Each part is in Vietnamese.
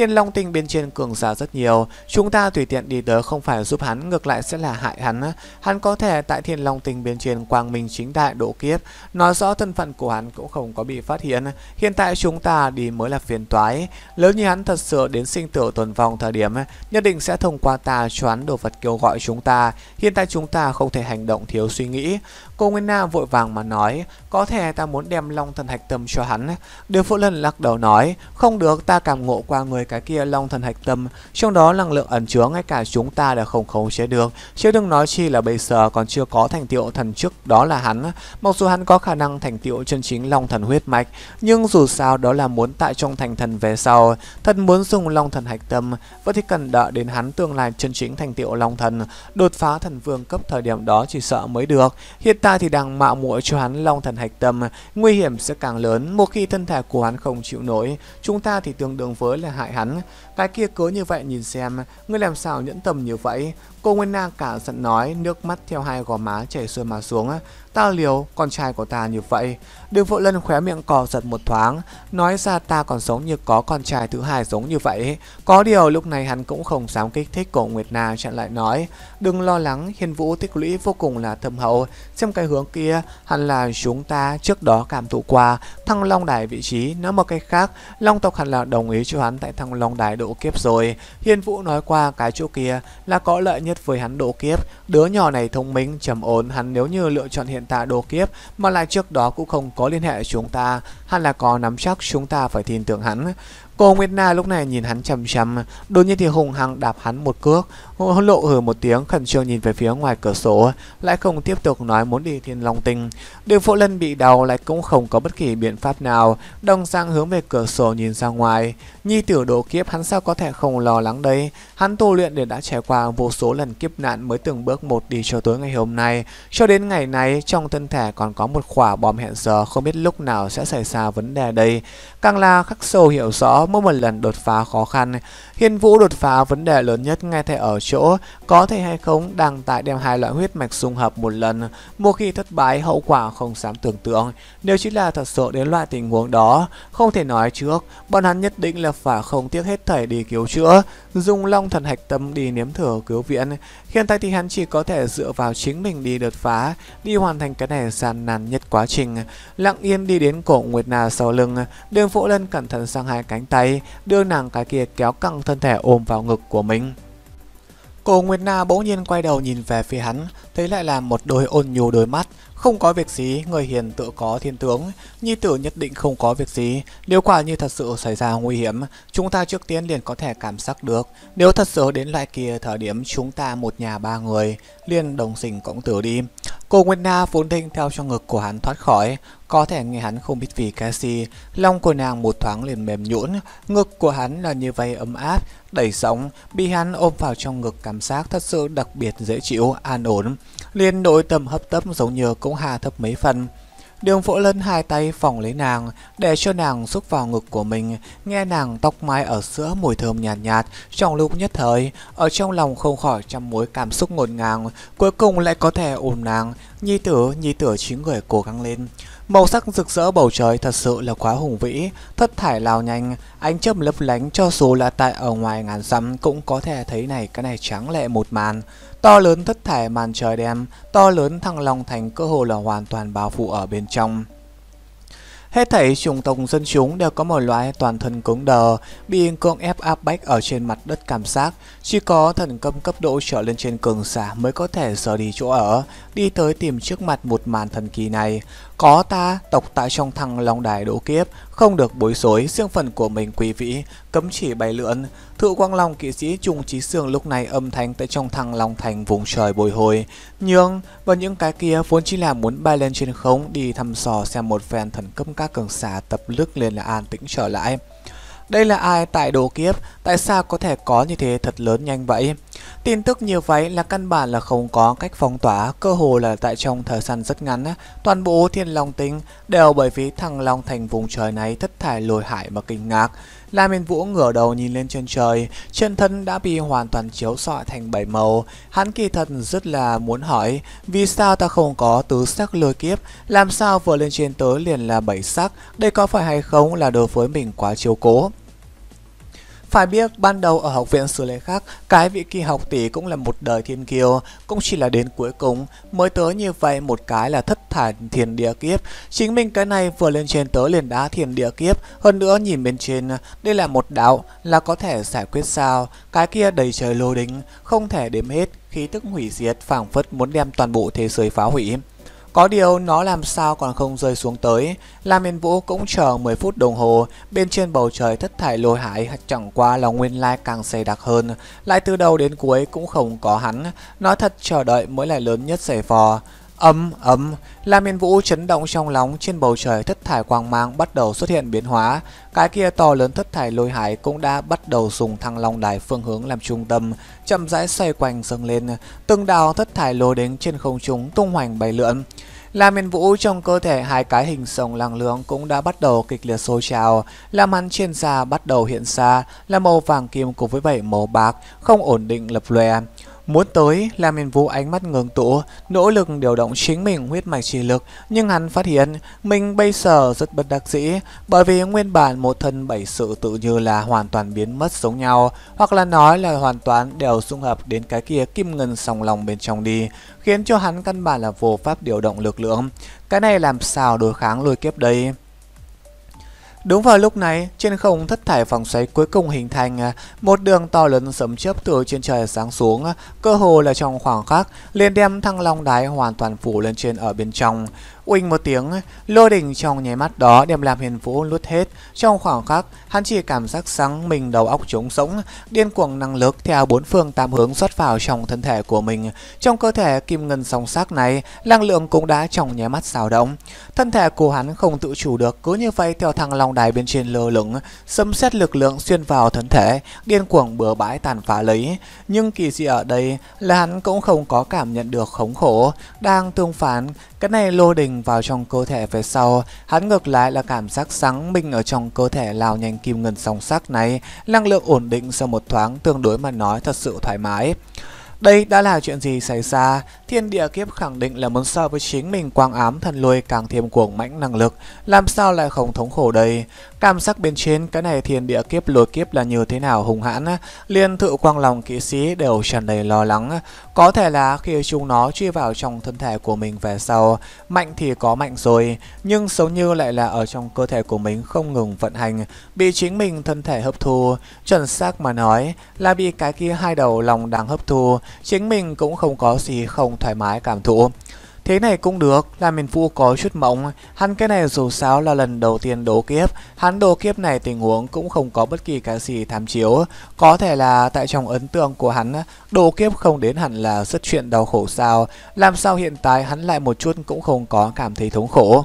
Thiên Long tinh bên trên cường giả rất nhiều, chúng ta tùy tiện đi tới không phải giúp hắn, ngược lại sẽ là hại hắn. Hắn có thể tại Thiên Long tinh bên trên quang minh chính đại độ kiếp, nói rõ thân phận của hắn cũng không có bị phát hiện. Hiện tại chúng ta đi mới là phiền toái, nếu như hắn thật sự đến sinh tử tuần vong thời điểm, nhất định sẽ thông qua ta choán đồ vật kêu gọi chúng ta. Hiện tại chúng ta không thể hành động thiếu suy nghĩ. Cô Nguyên Na vội vàng mà nói, có thể ta muốn đem long thần hạch tâm cho hắn. Đường Phượng Lân lắc đầu nói, không được ta cảm ngộ qua người cái kia long thần hạch tâm, trong đó năng lượng ẩn chứa ngay cả chúng ta đều không khống chế được. Chứ đừng nói chi là bây giờ còn chưa có thành tiệu thần chức đó là hắn. Mặc dù hắn có khả năng thành tiệu chân chính long thần huyết mạch, nhưng dù sao đó là muốn tại trong thành thần về sau. Thật muốn dùng long thần hạch tâm, vẫn thì cần đợi đến hắn tương lai chân chính thành tiệu long thần, đột phá thần vương cấp thời điểm đó chỉ sợ mới được. Hiện tại ta thì đang mạo muội cho hắn long thần hạch tâm, nguy hiểm sẽ càng lớn một khi thân thể của hắn không chịu nổi, chúng ta thì tương đương với là hại hắn. Cái kia cứ như vậy nhìn xem, ngươi làm sao nhẫn tâm như vậy? Cô Nguyên Na cả giận nói, nước mắt theo hai gò má chảy xuôi mà xuống, Ta liều, con trai của ta như vậy. Đường Vũ Lân khóe miệng cò giật một thoáng, nói ra ta còn sống như có con trai thứ hai giống như vậy. Có điều lúc này hắn cũng không dám kích thích cổ Nguyệt Na chặn lại nói. Đừng lo lắng, hiên vũ tích lũy vô cùng là thâm hậu. Xem cái hướng kia, hẳn là chúng ta trước đó cảm thụ qua. Thăng Long Đài vị trí, nói một cách khác, Long tộc hẳn là đồng ý cho hắn tại Thăng Long Đài độ kiếp rồi. Hiên vũ nói qua cái chỗ kia là có lợi nhất với hắn độ kiếp. Đứa nhỏ này thông minh, trầm ổn, hắn nếu như lựa chọn hiện hiện tại đồ kiếp mà lại trước đó cũng không có liên hệ chúng ta, hay là có nắm chắc chúng ta phải tin tưởng hắn. Cô Nguyệt Na lúc này nhìn hắn chằm chằm, đột nhiên thì hùng hăng đạp hắn một cước. Hôn lộ hử một tiếng khẩn trương nhìn về phía ngoài cửa sổ, lại không tiếp tục nói muốn đi thiên long tinh. Đường phổ lân bị đau lại cũng không có bất kỳ biện pháp nào, đồng sang hướng về cửa sổ nhìn ra ngoài. Nhi tử độ kiếp hắn sao có thể không lo lắng đấy, hắn tu luyện để đã trải qua vô số lần kiếp nạn mới từng bước một đi cho tới ngày hôm nay. Cho đến ngày này trong thân thể còn có một quả bom hẹn giờ không biết lúc nào sẽ xảy ra vấn đề đây. Càng là khắc sâu hiểu rõ mỗi một lần đột phá khó khăn. Hiên Vũ đột phá vấn đề lớn nhất ngay tại ở chỗ có thể hay không đang tại đem hai loại huyết mạch dung hợp một lần. Một khi thất bại hậu quả không dám tưởng tượng. Nếu chỉ là thật sự đến loại tình huống đó, không thể nói trước, bọn hắn nhất định là phải không tiếc hết thảy đi cứu chữa, dùng long thần hạch tâm đi nếm thử cứu viện. Hiện tại thì hắn chỉ có thể dựa vào chính mình đi đột phá, đi hoàn thành cái này gian nan nhất quá trình. Lặng yên đi đến cổ Nguyệt Na sau lưng, đường phỗ lân cẩn thận sang hai cánh tay, đưa nàng cái kia kéo căng thân thể ôm vào ngực của mình. Cổ Nguyệt Na bỗng nhiên quay đầu nhìn về phía hắn, thấy lại là một đôi ôn nhu đôi mắt, không có việc gì, người hiền tự có thiên tướng, nhi tử nhất định không có việc gì. Nếu quả như thật sự xảy ra nguy hiểm, chúng ta trước tiên liền có thể cảm giác được. Nếu thật sự đến loại kia thời điểm chúng ta một nhà ba người, liền đồng sinh cộng tử đi. Cô Nguyên Na vốn định theo cho ngực của hắn thoát khỏi, có thể nghe hắn không biết vì cái gì, lòng của nàng một thoáng liền mềm nhũn, ngực của hắn là như vây ấm áp, đầy sóng, bị hắn ôm vào trong ngực cảm giác thật sự đặc biệt dễ chịu, an ổn. Liên nội tâm hấp tấp giống như cũng hạ thấp mấy phần. Đường phổ lân hai tay phòng lấy nàng, để cho nàng xúc vào ngực của mình, nghe nàng tóc mai ở giữa mùi thơm nhàn nhạt, nhạt, trong lúc nhất thời, ở trong lòng không khỏi trăm mối cảm xúc ngột ngàng, cuối cùng lại có thể ôm nàng, Nhi tử, nhi tử chín người cố gắng lên. Màu sắc rực rỡ bầu trời thật sự là quá hùng vĩ, thất thải lao nhanh, ánh chớp lấp lánh cho dù là tại ở ngoài ngàn dặm cũng có thể thấy này cái này trắng lệ một màn. To lớn thất thải màn trời đen, to lớn thăng long thành cơ hồ là hoàn toàn bao phủ ở bên trong. Hết thảy chủng tộc dân chúng đều có một loại toàn thân cứng đờ, bị cưỡng ép áp bách ở trên mặt đất cảm giác. Chỉ có thần câm cấp độ trở lên trên cường giả mới có thể rời đi chỗ ở, đi tới tìm trước mặt một màn thần kỳ này. Có ta, tộc tại trong thăng long đài đỗ kiếp, không được bối rối, riêng phần của mình quý vị, cấm chỉ bày lượn. Thượng Quang Long kỵ sĩ Trung Trí xương lúc này âm thanh tại trong thăng long thành vùng trời bồi hồi. Nhưng, và những cái kia vốn chỉ là muốn bay lên trên không đi thăm sò xem một phen thần cấp các cường xà tập lức liền là an tĩnh trở lại. Đây là ai tại đồ kiếp? Tại sao có thể có như thế thật lớn nhanh vậy? Tin tức như vậy là căn bản là không có cách phong tỏa, cơ hồ là tại trong thời gian rất ngắn, toàn bộ thiên long tính đều bởi vì thằng Long thành vùng trời này thất thải lồi hải mà kinh ngạc. La Miên Vũ ngửa đầu nhìn lên trên trời, chân thân đã bị hoàn toàn chiếu xọi thành bảy màu. Hắn kỳ thật rất là muốn hỏi, vì sao ta không có tứ sắc lôi kiếp, làm sao vừa lên trên tới liền là bảy sắc, đây có phải hay không là đối với mình quá chiếu cố. Phải biết, ban đầu ở học viện xử lý khác, cái vị kỳ học tỷ cũng là một đời thiên kiều, cũng chỉ là đến cuối cùng, mới tới như vậy một cái là thất thải thiền địa kiếp. Chính mình cái này vừa lên trên tới liền đá thiền địa kiếp, hơn nữa nhìn bên trên, đây là một đạo, là có thể giải quyết sao, cái kia đầy trời lô đính, không thể đếm hết, khí tức hủy diệt phảng phất muốn đem toàn bộ thế giới phá hủy. Có điều nó làm sao còn không rơi xuống tới, Lam Yên Vũ cũng chờ 10 phút đồng hồ, bên trên bầu trời thất thải lôi hải chẳng qua là nguyên lai càng dày đặc hơn, lại từ đầu đến cuối cũng không có hắn, nói thật chờ đợi mới là lớn nhất giày vò. Ấm ấm, Lam Yên Vũ chấn động trong lóng trên bầu trời thất thải quang mang bắt đầu xuất hiện biến hóa. Cái kia to lớn thất thải lôi hải cũng đã bắt đầu dùng thăng long đài phương hướng làm trung tâm, chậm rãi xoay quanh dâng lên, từng đào thất thải lôi đến trên không trung tung hoành bay lượn. Lam Yên Vũ trong cơ thể hai cái hình sồng năng lưỡng cũng đã bắt đầu kịch liệt sôi trào, làm hắn trên da bắt đầu hiện xa là màu vàng kim cùng với bảy màu bạc không ổn định lập lòe. Muốn tới, Lam Yên Vũ ánh mắt ngưỡng tụ, nỗ lực điều động chính mình huyết mạch chỉ lực, nhưng hắn phát hiện mình bây giờ rất bất đắc dĩ, bởi vì nguyên bản một thân bảy sự tự như là hoàn toàn biến mất giống nhau, hoặc là nói là hoàn toàn đều dung hợp đến cái kia kim ngân sòng lòng bên trong đi, khiến cho hắn căn bản là vô pháp điều động lực lượng. Cái này làm sao đối kháng lôi kiếp đây? Đúng vào lúc này, trên không thất thải vòng xoáy cuối cùng hình thành, một đường to lớn sấm chớp từ trên trời sáng xuống, cơ hồ là trong khoảng khắc, liền đem thăng long đái hoàn toàn phủ lên trên ở bên trong. Uỳnh một tiếng, lôi đỉnh trong nháy mắt đó đem làm hiền vũ lút hết. Trong khoảng khắc, hắn chỉ cảm giác sáng mình đầu óc trống rỗng, điên cuồng năng lực theo bốn phương tám hướng xuất vào trong thân thể của mình. Trong cơ thể kim ngân song sắc này, năng lượng cũng đã trong nháy mắt xào động. Thân thể của hắn không tự chủ được cứ như vậy theo thăng long long đài bên trên lơ lửng, xâm xét lực lượng xuyên vào thân thể, điên cuồng bừa bãi tàn phá lấy. Nhưng kỳ dị ở đây là hắn cũng không có cảm nhận được khống khổ, đang tương phản, cái này lô đình vào trong cơ thể về sau, hắn ngược lại là cảm giác sáng minh ở trong cơ thể lao nhanh kim ngân song sắc này, năng lượng ổn định sau một thoáng tương đối mà nói thật sự thoải mái. Đây đã là chuyện gì xảy ra, thiên địa kiếp khẳng định là muốn so với chính mình quang ám thần lôi càng thêm cuồng mãnh năng lực, làm sao lại không thống khổ đây. Cảm giác bên trên cái này thiền địa kiếp lôi kiếp là như thế nào hùng hãn, liên thự quang lòng kỵ sĩ đều tràn đầy lo lắng. Có thể là khi chúng nó truy vào trong thân thể của mình về sau, mạnh thì có mạnh rồi, nhưng xấu như lại là ở trong cơ thể của mình không ngừng vận hành, bị chính mình thân thể hấp thu. Chuẩn xác mà nói là bị cái kia hai đầu lòng đang hấp thu, chính mình cũng không có gì không thoải mái cảm thụ. Thế này cũng được, là miền phu có chút mộng, hắn cái này dù sao là lần đầu tiên đổ kiếp, hắn đổ kiếp này tình huống cũng không có bất kỳ cái gì tham chiếu, có thể là tại trong ấn tượng của hắn, đổ kiếp không đến hẳn là rất chuyện đau khổ sao, làm sao hiện tại hắn lại một chút cũng không có cảm thấy thống khổ.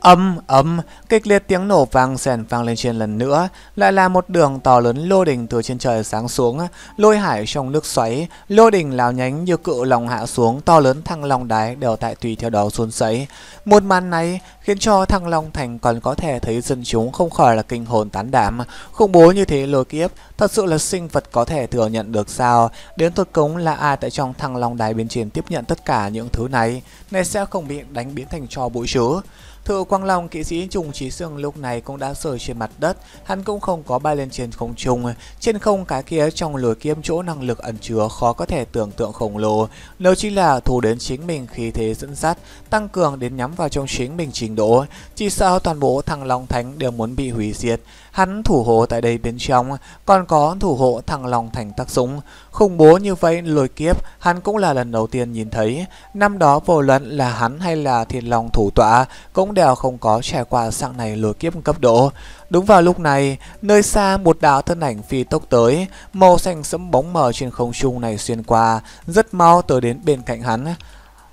Âm, ấm, kịch liệt tiếng nổ vang sèn vang lên trên lần nữa, lại là một đường to lớn lô đỉnh từ trên trời sáng xuống, lôi hải trong nước xoáy, lô đỉnh lao nhánh như cự lòng hạ xuống, to lớn thăng long đái đều tại tùy theo đó xuống sấy. Một màn này khiến cho thăng long thành còn có thể thấy dân chúng không khỏi là kinh hồn tán đảm, khủng bố như thế lôi kiếp, thật sự là sinh vật có thể thừa nhận được sao, đến thuật cống là ai tại trong thăng long đái bên trên tiếp nhận tất cả những thứ này, này sẽ không bị đánh biến thành cho bụi chứa Thượng Quang Long, kỵ sĩ Trùng Trí xương lúc này cũng đã rời trên mặt đất, hắn cũng không có bay lên trên không trung. Trên không cái kia trong lửa kiếm chỗ năng lực ẩn chứa khó có thể tưởng tượng khổng lồ, nếu chỉ là thủ đến chính mình khí thế dẫn dắt, tăng cường đến nhắm vào trong chính mình trình độ, chỉ sợ toàn bộ thằng Long Thánh đều muốn bị hủy diệt. Hắn thủ hộ tại đây bên trong, còn có thủ hộ thằng Long Thành tác súng Khủng bố như vậy lôi kiếp, hắn cũng là lần đầu tiên nhìn thấy. Năm đó vô luận là hắn hay là thiệt long thủ tọa, cũng đều không có trải qua dạng này lối kiếp cấp độ. Đúng vào lúc này, nơi xa một đạo thân ảnh phi tốc tới, màu xanh sẫm bóng mờ trên không trung này xuyên qua, rất mau tới đến bên cạnh hắn.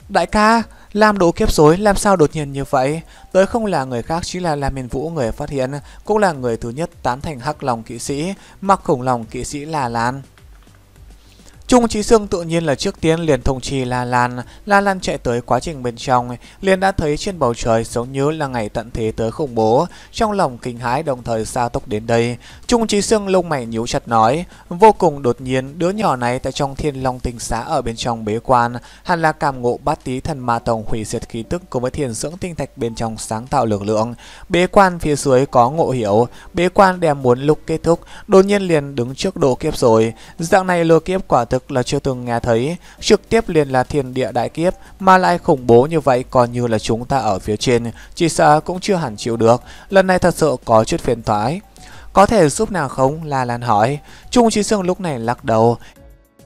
Đại ca, Lam độ kiếp rối làm sao đột nhiên như vậy? Tới không là người khác chính là Lam Miền Vũ người phát hiện, cũng là người thứ nhất tán thành hắc lòng kỵ sĩ, mặc khủng lòng kỵ sĩ là Lan. Trung Trí Sương tự nhiên là trước tiên liền thông chi La Lan, La Lan chạy tới quá trình bên trong, liền đã thấy trên bầu trời giống như là ngày tận thế tới khủng bố, trong lòng kinh hãi đồng thời xa tốc đến đây. Trung Trí Sương lông mày nhíu chặt nói, vô cùng đột nhiên đứa nhỏ này tại trong thiên long tinh xá ở bên trong bế quan, hẳn là cảm ngộ bát tí thần ma tổng hủy diệt khí tức cùng với thiền dưỡng tinh thạch bên trong sáng tạo lực lượng. Bế quan phía dưới có ngộ hiểu, bế quan đem muốn lúc kết thúc, đột nhiên liền đứng trước độ kiếp rồi, dạng này lừa kiếp quả thực trước là chưa từng nghe thấy, trực tiếp liền là thiên địa đại kiếp mà lại khủng bố như vậy còn như là chúng ta ở phía trên, chỉ sợ cũng chưa hẳn chịu được, lần này thật sự có chút phiền toái. Có thể giúp nàng không? La Lan hỏi. Trung Chí Sương lúc này lắc đầu,